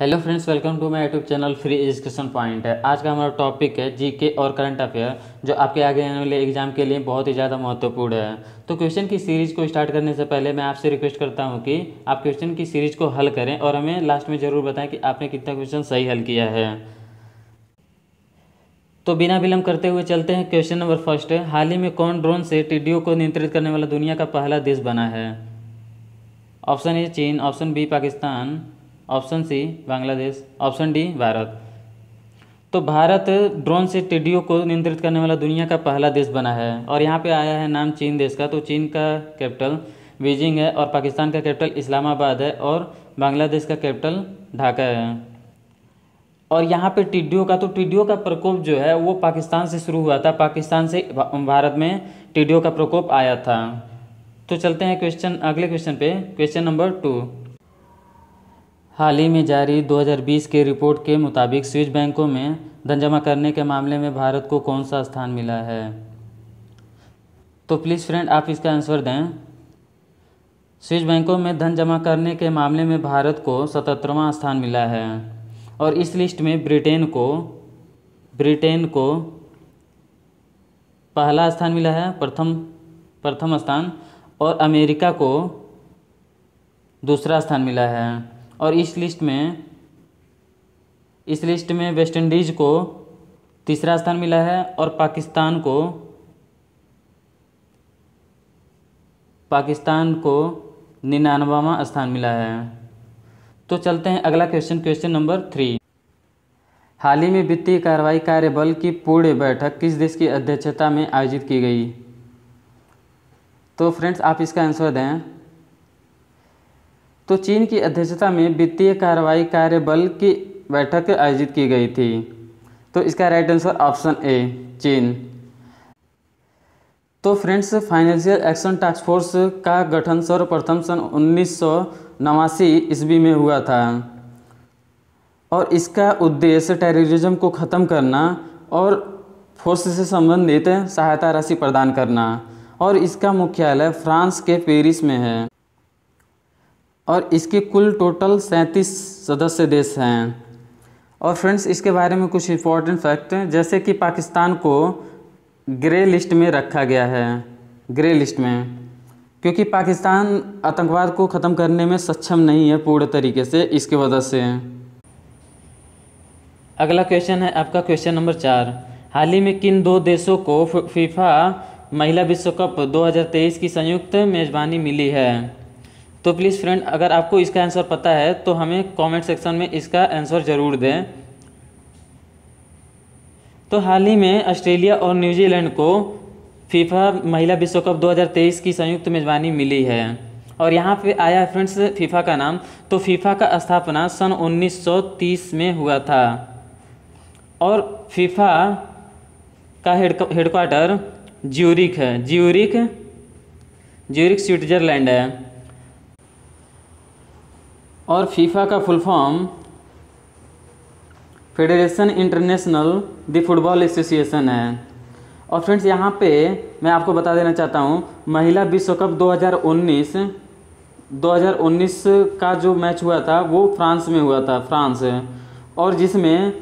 hello friends welcome to my YouTube channel free education point है आज का हमारा टॉपिक है जीके और करंट अफेयर जो आपके आगे आने वाले एग्जाम के लिए बहुत ही ज़्यादा महत्वपूर्ण है तो क्वेश्चन की सीरीज़ को स्टार्ट करने से पहले मैं आपसे रिक्वेस्ट करता हूं कि आप क्वेश्चन की सीरीज़ को हल करें और हमें लास्ट में ज़रूर बताएँ कि आपने कितना क्वेश्चन सही हल किया है तो बिना विलंब करते हुए चलते हैं क्वेश्चन नंबर फर्स्ट हाल ही में कौन ड्रोन से टिड्डियों को नियंत्रित करने वाला दुनिया का पहला देश बना है ऑप्शन ए चीन option B Pakistan option C Bangladesh option D Bharat तो भारत ड्रोन से टिड्डियों को नियंत्रित करने वाला दुनिया का पहला देश बना है और यहाँ पे आया है नाम चीन देश का तो चीन का कैपिटल बीजिंग है और पाकिस्तान का कैपिटल इस्लामाबाद है और बांग्लादेश का कैपिटल ढाका है और यहाँ पे टिड्डियों का तो टिड्डियों का प्रकोप जो है वो पाकिस्तान से शुरू हुआ था पाकिस्तान से भारत में टिड्डियों का प्रकोप आया था तो चलते हैं क्वेश्चन अगले क्वेश्चन पे क्वेश्चन नंबर टू हाल ही में जारी 2020 के रिपोर्ट के मुताबिक स्विस बैंकों में धन जमा करने के मामले में भारत को कौन सा स्थान मिला है तो प्लीज़ फ्रेंड आप इसका आंसर दें स्विस बैंकों में धन जमा करने के मामले में भारत को सतहत्तरवां स्थान मिला है और इस लिस्ट में ब्रिटेन को ब्रिटेन को पहला स्थान मिला है प्रथम प्रथम स्थान और अमेरिका को दूसरा स्थान मिला है और इस लिस्ट में इस लिस्ट में वेस्ट इंडीज़ को तीसरा स्थान मिला है और पाकिस्तान को पाकिस्तान को निन्यानवावा स्थान मिला है तो चलते हैं अगला क्वेश्चन क्वेश्चन नंबर थ्री हाल ही में वित्तीय कार्रवाई कार्यबल की पूर्ण बैठक किस देश की अध्यक्षता में आयोजित की गई तो फ्रेंड्स आप इसका आंसर दें तो चीन की अध्यक्षता में वित्तीय कार्रवाई कार्य बल की बैठक आयोजित की गई थी तो इसका राइट आंसर ऑप्शन ए चीन तो friends financial action task force का गठन सर्वप्रथम सन उन्नीस सौ नवासी ईस्वी में हुआ था और इसका उद्देश्य टेररिज्म को ख़त्म करना और फोर्स से संबंधित सहायता राशि प्रदान करना और इसका मुख्यालय फ्रांस के पेरिस में है और इसके कुल टोटल सैंतीस सदस्य देश हैं और फ्रेंड्स इसके बारे में कुछ इम्पोर्टेंट फैक्ट हैं जैसे कि पाकिस्तान को ग्रे लिस्ट में रखा गया है ग्रे लिस्ट में क्योंकि पाकिस्तान आतंकवाद को ख़त्म करने में सक्षम नहीं है पूर्ण तरीके से इसके वजह से अगला क्वेश्चन है आपका क्वेश्चन नंबर चार हाल ही में किन दो देशों को फीफा महिला विश्व कप 2023 की संयुक्त मेज़बानी मिली है तो प्लीज़ फ्रेंड अगर आपको इसका आंसर पता है तो हमें कमेंट सेक्शन में इसका आंसर ज़रूर दें तो हाल ही में ऑस्ट्रेलिया और न्यूजीलैंड को फीफा महिला विश्व कप 2023 की संयुक्त मेज़बानी मिली है और यहाँ पे आया फ्रेंड्स फीफा का नाम तो फीफा का स्थापना सन 1930 में हुआ था और फीफा का हेड हेडक्वार्टर ज्यूरिक है ज्यूरिक ज्यूरिक स्विट्ज़रलैंड है और फीफा का full form federation international the football association है और फ्रेंड्स यहाँ पे मैं आपको बता देना चाहता हूँ महिला विश्व कप 2019 2019 का जो मैच हुआ था वो फ्रांस में हुआ था फ्रांस और जिसमें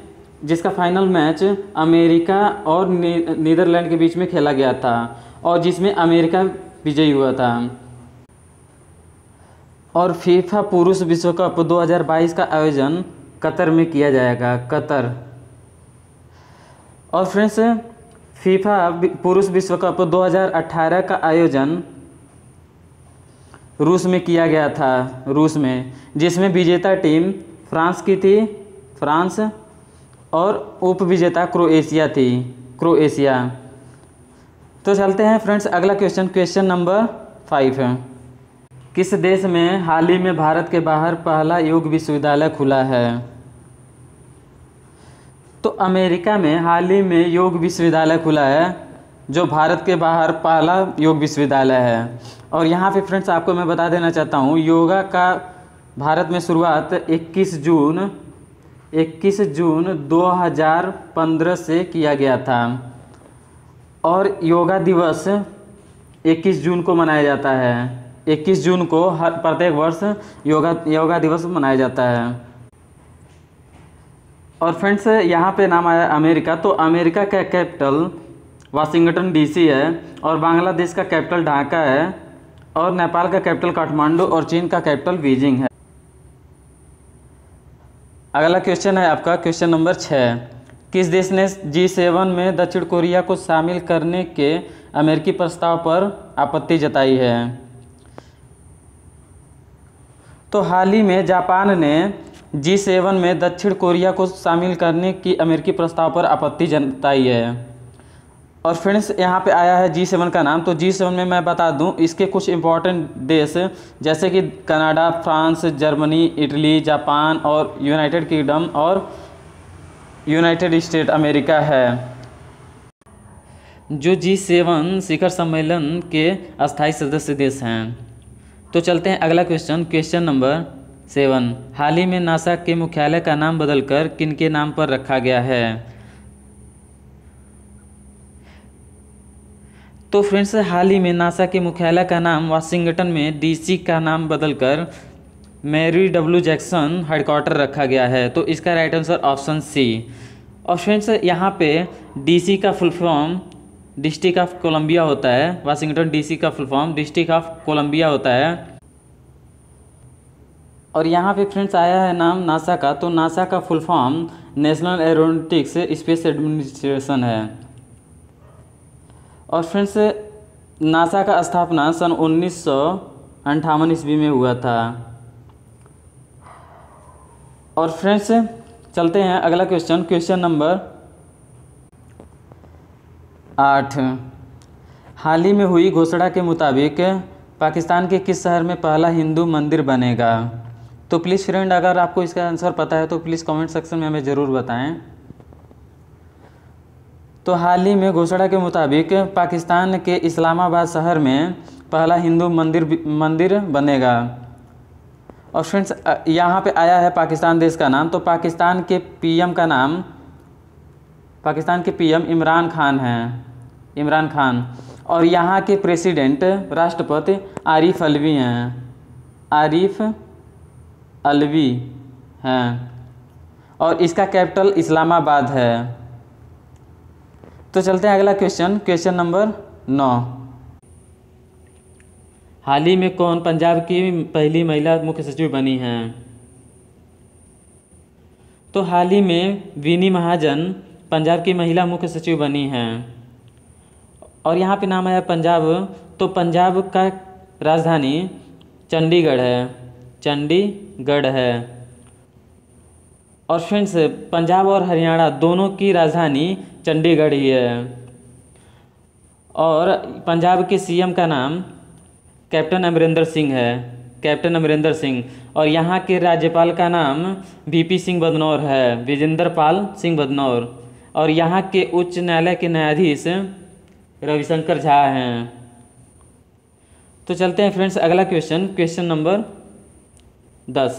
जिसका फाइनल मैच अमेरिका और नीदरलैंड के बीच में खेला गया था और जिसमें अमेरिका विजयी हुआ था और फीफा पुरुष विश्व कप 2022 का आयोजन कतर में किया जाएगा कतर और फ्रेंड्स फीफा पुरुष विश्व कप 2018 का आयोजन रूस में किया गया था रूस में जिसमें विजेता टीम फ्रांस की थी फ्रांस और उप विजेता क्रोएशिया थी क्रोएशिया तो चलते हैं फ्रेंड्स अगला क्वेश्चन क्वेश्चन नंबर फाइव है किस देश में हाल ही में भारत के बाहर पहला योग विश्वविद्यालय खुला है तो अमेरिका में हाल ही में योग विश्वविद्यालय खुला है जो भारत के बाहर पहला योग विश्वविद्यालय है और यहाँ पे फ्रेंड्स आपको मैं बता देना चाहता हूँ योगा का भारत में शुरुआत 21 जून 21 जून 2015 से किया गया था और योगा दिवस 21 जून को मनाया जाता है इक्कीस जून को हर प्रत्येक वर्ष योगा योगा दिवस मनाया जाता है और फ्रेंड्स यहाँ पे नाम आया अमेरिका तो अमेरिका का कैपिटल वाशिंगटन डीसी है और बांग्लादेश का कैपिटल ढाका है और नेपाल का कैपिटल काठमांडू और चीन का कैपिटल बीजिंग है अगला क्वेश्चन है आपका क्वेश्चन नंबर छः किस देश ने जी सेवन में दक्षिण कोरिया को शामिल करने के अमेरिकी प्रस्ताव पर आपत्ति जताई है तो हाल ही में जापान ने जी सेवन में दक्षिण कोरिया को शामिल करने की अमेरिकी प्रस्ताव पर आपत्ति जताई है और फ्रेंड्स यहाँ पे आया है जी सेवन का नाम तो जी सेवन में मैं बता दूँ इसके कुछ इम्पॉर्टेंट देश जैसे कि Canada France Germany Italy Japan और यूनाइटेड किंगडम और यूनाइटेड स्टेट अमेरिका है जो जी सेवन शिखर सम्मेलन के अस्थाई सदस्य देश हैं तो चलते हैं अगला क्वेश्चन क्वेश्चन नंबर सेवन हाल ही में नासा के मुख्यालय का नाम बदलकर किन के नाम पर रखा गया है तो फ्रेंड्स हाल ही में नासा के मुख्यालय का नाम वाशिंगटन में डीसी का नाम बदलकर मैरी डब्ल्यू जैक्सन हेडक्वार्टर रखा गया है तो इसका राइट आंसर ऑप्शन सी और फ्रेंड्स यहाँ पे डीसी का full form district of Columbia होता है वाशिंगटन डीसी का full form district of Columbia होता है और यहाँ पे फ्रेंड्स आया है नाम नासा का तो नासा का full form national aeronautics space administration है और फ्रेंड्स नासा का स्थापना सन उन्नीस सौ अंठावन ईस्वी में हुआ था और फ्रेंड्स चलते हैं अगला क्वेश्चन क्वेश्चन नंबर आठ हाल ही में हुई घोषणा के मुताबिक पाकिस्तान के किस शहर में पहला हिंदू मंदिर बनेगा तो प्लीज़ फ्रेंड अगर आपको इसका आंसर पता है तो प्लीज़ कमेंट सेक्शन में हमें ज़रूर बताएं तो हाल ही में घोषणा के मुताबिक पाकिस्तान के इस्लामाबाद शहर में पहला हिंदू मंदिर मंदिर बनेगा और फ्रेंड्स यहाँ पे आया है पाकिस्तान देश का नाम तो पाकिस्तान के पीएम का नाम पाकिस्तान के पीएम इमरान खान हैं इमरान खान और यहाँ के प्रेसिडेंट राष्ट्रपति आरिफ अलवी हैं आरिफ अलवी हैं और इसका कैपिटल इस्लामाबाद है तो चलते हैं अगला क्वेश्चन क्वेश्चन नंबर नौ हाल ही में कौन पंजाब की पहली महिला मुख्य सचिव बनी हैं तो हाल ही में विनी महाजन पंजाब की महिला मुख्य सचिव बनी हैं और यहाँ पे नाम आया पंजाब तो पंजाब का राजधानी चंडीगढ़ है चंडीगढ़ है और फ्रेंड्स पंजाब और हरियाणा दोनों की राजधानी चंडीगढ़ ही है और पंजाब के सीएम का नाम कैप्टन अमरिंदर सिंह है कैप्टन अमरिंदर सिंह और यहाँ के राज्यपाल का नाम वीपी सिंह बदनौर है विजेंद्र पाल सिंह बदनौर और यहाँ के उच्च न्यायालय के न्यायाधीश रविशंकर झा हैं तो चलते हैं फ्रेंड्स अगला क्वेश्चन क्वेश्चन नंबर दस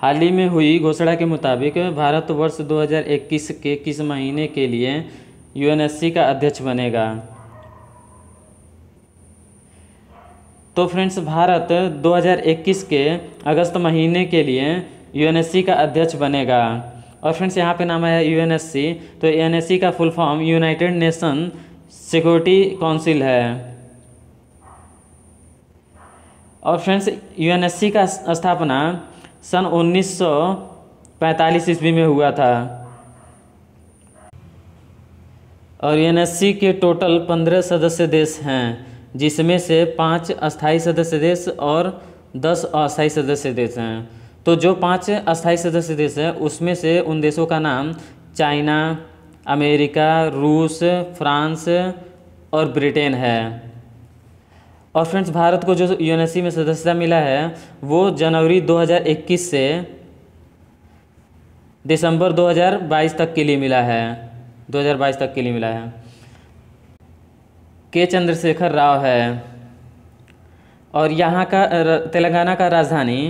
हाल ही में हुई घोषणा के मुताबिक भारत वर्ष 2021 के किस महीने के लिए यूएनएससी का अध्यक्ष बनेगा तो फ्रेंड्स भारत 2021 के अगस्त महीने के लिए यूएनएससी का अध्यक्ष बनेगा और फ्रेंड्स यहाँ पे नाम आया यूएनएससी तो यूएनएससी का full form united nation security council है और फ्रेंड्स यूएनएससी का स्थापना सन 1945 ईस्वी में हुआ था और यूएनएससी के टोटल पंद्रह सदस्य देश हैं जिसमें से पाँच अस्थाई सदस्य देश और दस अस्थाई सदस्य देश हैं तो जो पांच अस्थाई सदस्य देश हैं उसमें से उन देशों का नाम चाइना अमेरिका रूस फ्रांस और ब्रिटेन है और फ्रेंड्स भारत को जो यू में सदस्यता मिला है वो जनवरी 2021 से दिसंबर 2022 तक के लिए मिला है 2022 तक के लिए मिला है के चंद्रशेखर राव है और यहाँ का तेलंगाना का राजधानी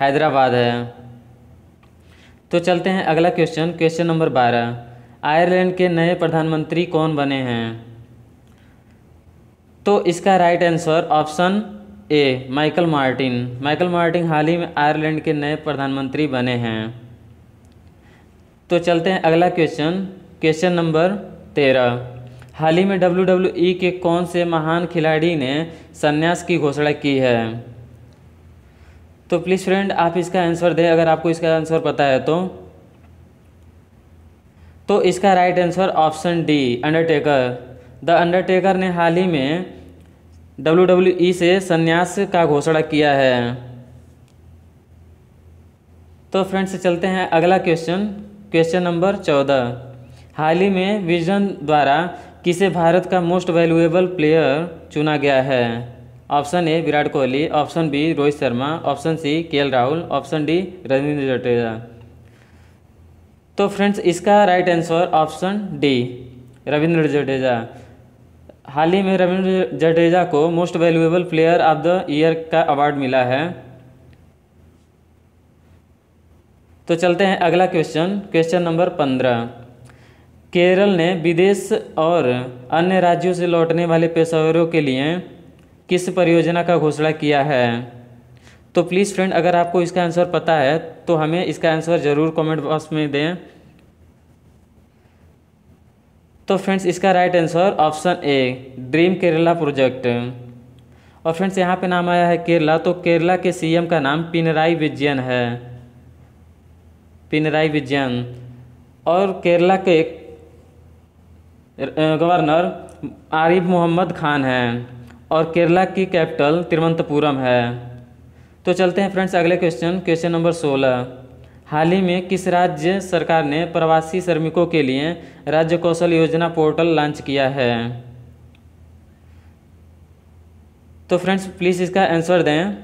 हैदराबाद है तो चलते हैं अगला क्वेश्चन क्वेश्चन नंबर बारह आयरलैंड के नए प्रधानमंत्री कौन बने हैं तो इसका right answer option A Michael Martin Michael Martin हाल ही में आयरलैंड के नए प्रधानमंत्री बने हैं तो चलते हैं अगला क्वेश्चन क्वेश्चन नंबर तेरह हाल ही में डब्ल्यू डब्ल्यू ई के कौन से महान खिलाड़ी ने संन्यास की घोषणा की है तो प्लीज़ फ्रेंड आप इसका आंसर दें अगर आपको इसका आंसर पता है तो तो इसका right answer option D Undertaker the Undertaker ने हाल ही में डब्ल्यू डब्ल्यू ई से संन्यास का घोषणा किया है तो फ्रेंड्स चलते हैं अगला क्वेश्चन क्वेश्चन नंबर चौदह हाल ही में विजन द्वारा किसे भारत का मोस्ट वैल्यूएबल प्लेयर चुना गया है option A Virat Kohli option B Rohit Sharma option C K Rahul option D Ravindra Jadeja तो फ्रेंड्स इसका right answer option D Ravindra Jadeja हाल ही में रविंद्र जडेजा को most valuable player of the year का अवार्ड मिला है तो चलते हैं अगला क्वेश्चन क्वेश्चन नंबर पंद्रह केरल ने विदेश और अन्य राज्यों से लौटने वाले पेशावरों के लिए किस परियोजना का घोषणा किया है तो प्लीज़ फ्रेंड अगर आपको इसका आंसर पता है तो हमें इसका आंसर ज़रूर कमेंट बॉक्स में दें तो फ्रेंड्स इसका right answer option A dream Kerala project और फ्रेंड्स यहाँ पे नाम आया है केरला तो केरला के सीएम का नाम पिनराई विजयन है पिनराई विजयन और केरला के गवर्नर आरिफ मोहम्मद खान हैं और केरला की कैपिटल तिरुवनंतपुरम है तो चलते हैं फ्रेंड्स अगले क्वेश्चन क्वेश्चन नंबर सोलह हाल ही में किस राज्य सरकार ने प्रवासी श्रमिकों के लिए राज्य कौशल योजना पोर्टल लॉन्च किया है तो फ्रेंड्स प्लीज़ इसका आंसर दें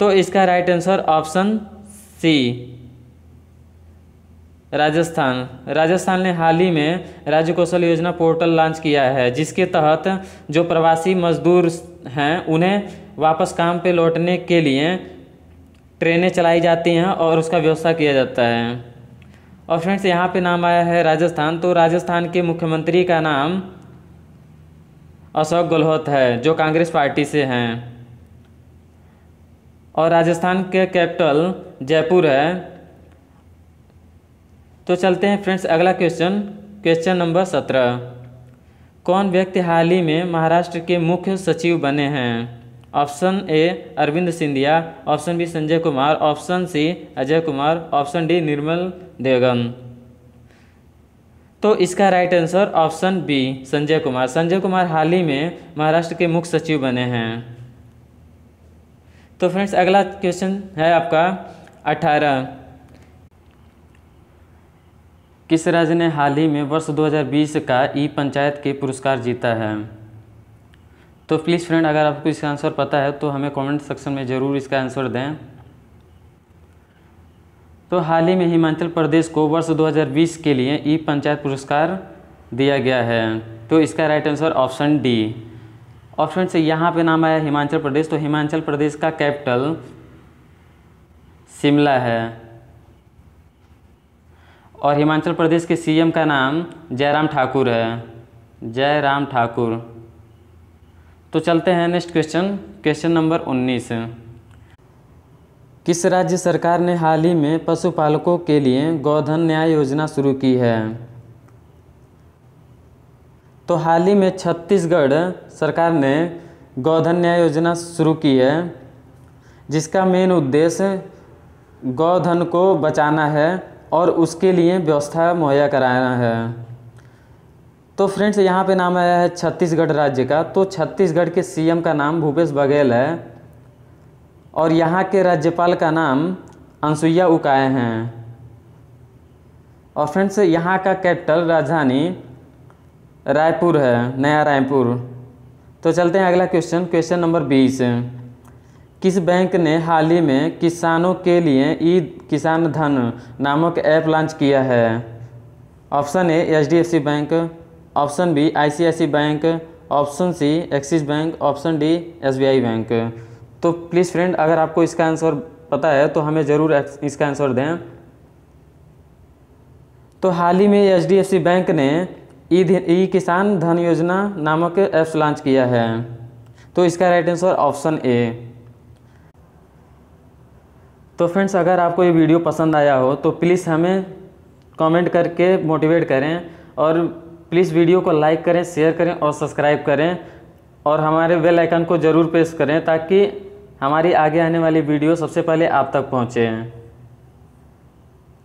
तो इसका right answer option C Rajasthan Rajasthan ने हाल ही में राज्य कौशल योजना पोर्टल लॉन्च किया है जिसके तहत जो प्रवासी मजदूर हैं उन्हें वापस काम पे लौटने के लिए ट्रेनें चलाई जाती हैं और उसका व्यवस्था किया जाता है और फ्रेंड्स यहाँ पे नाम आया है राजस्थान तो राजस्थान के मुख्यमंत्री का नाम अशोक गहलोत है जो कांग्रेस पार्टी से हैं और राजस्थान के कैपिटल जयपुर है तो चलते हैं फ्रेंड्स अगला क्वेश्चन क्वेश्चन नंबर सत्रह कौन व्यक्ति हाल ही में महाराष्ट्र के मुख्य सचिव बने हैं option A Arvind Scindia option B Sanjay Kumar option C Ajay Kumar option D Nirmal Devgan तो इसका right answer option B Sanjay Kumar Sanjay Kumar हाल ही में महाराष्ट्र के मुख्य सचिव बने हैं तो फ्रेंड्स अगला क्वेश्चन है आपका अठारह किस राज्य ने हाल ही में वर्ष 2020 का ई पंचायत के पुरस्कार जीता है तो प्लीज़ फ्रेंड अगर आपको इसका आंसर पता है तो हमें कमेंट सेक्शन में ज़रूर इसका आंसर दें तो हाल ही में हिमाचल प्रदेश को वर्ष 2020 के लिए ई पंचायत पुरस्कार दिया गया है तो इसका right answer option D option से यहाँ पे नाम आया हिमाचल प्रदेश तो हिमाचल प्रदेश का कैपिटल शिमला है और हिमाचल प्रदेश के सीएम का नाम जयराम ठाकुर है जयराम ठाकुर तो चलते हैं नेक्स्ट क्वेश्चन क्वेश्चन नंबर 19 किस राज्य सरकार ने हाल ही में पशुपालकों के लिए गौधन न्याय योजना शुरू की है तो हाल ही में छत्तीसगढ़ सरकार ने गौधन न्याय योजना शुरू की है जिसका मेन उद्देश्य गौधन को बचाना है और उसके लिए व्यवस्था मुहैया कराना है तो फ्रेंड्स यहाँ पे नाम आया है छत्तीसगढ़ राज्य का तो छत्तीसगढ़ के सीएम का नाम भूपेश बघेल है और यहाँ के राज्यपाल का नाम अनसुईया उकाय हैं और फ्रेंड्स यहाँ का कैपिटल राजधानी रायपुर है नया रायपुर तो चलते हैं अगला क्वेश्चन क्वेश्चन नंबर बीस किस बैंक ने हाल ही में किसानों के लिए ई किसान धन नामक ऐप लॉन्च किया है option A H bank option B ICIC bank option C Axis bank option D SBI bank तो प्लीज़ फ्रेंड अगर आपको इसका आंसर पता है तो हमें ज़रूर इसका आंसर दें तो हाल ही में एचडीएफसी बैंक ने ई ई किसान धन योजना नामक ऐप्स लॉन्च किया है तो इसका राइट आंसर ऑप्शन ए तो फ्रेंड्स अगर आपको ये वीडियो पसंद आया हो तो प्लीज़ हमें कमेंट करके मोटिवेट करें और प्लीज़ वीडियो को लाइक करें शेयर करें और सब्सक्राइब करें और हमारे बेल आइकन को ज़रूर प्रेस करें ताकि हमारी आगे आने वाली वीडियो सबसे पहले आप तक पहुँचें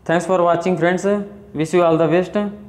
thanks for watching friends wish you all the best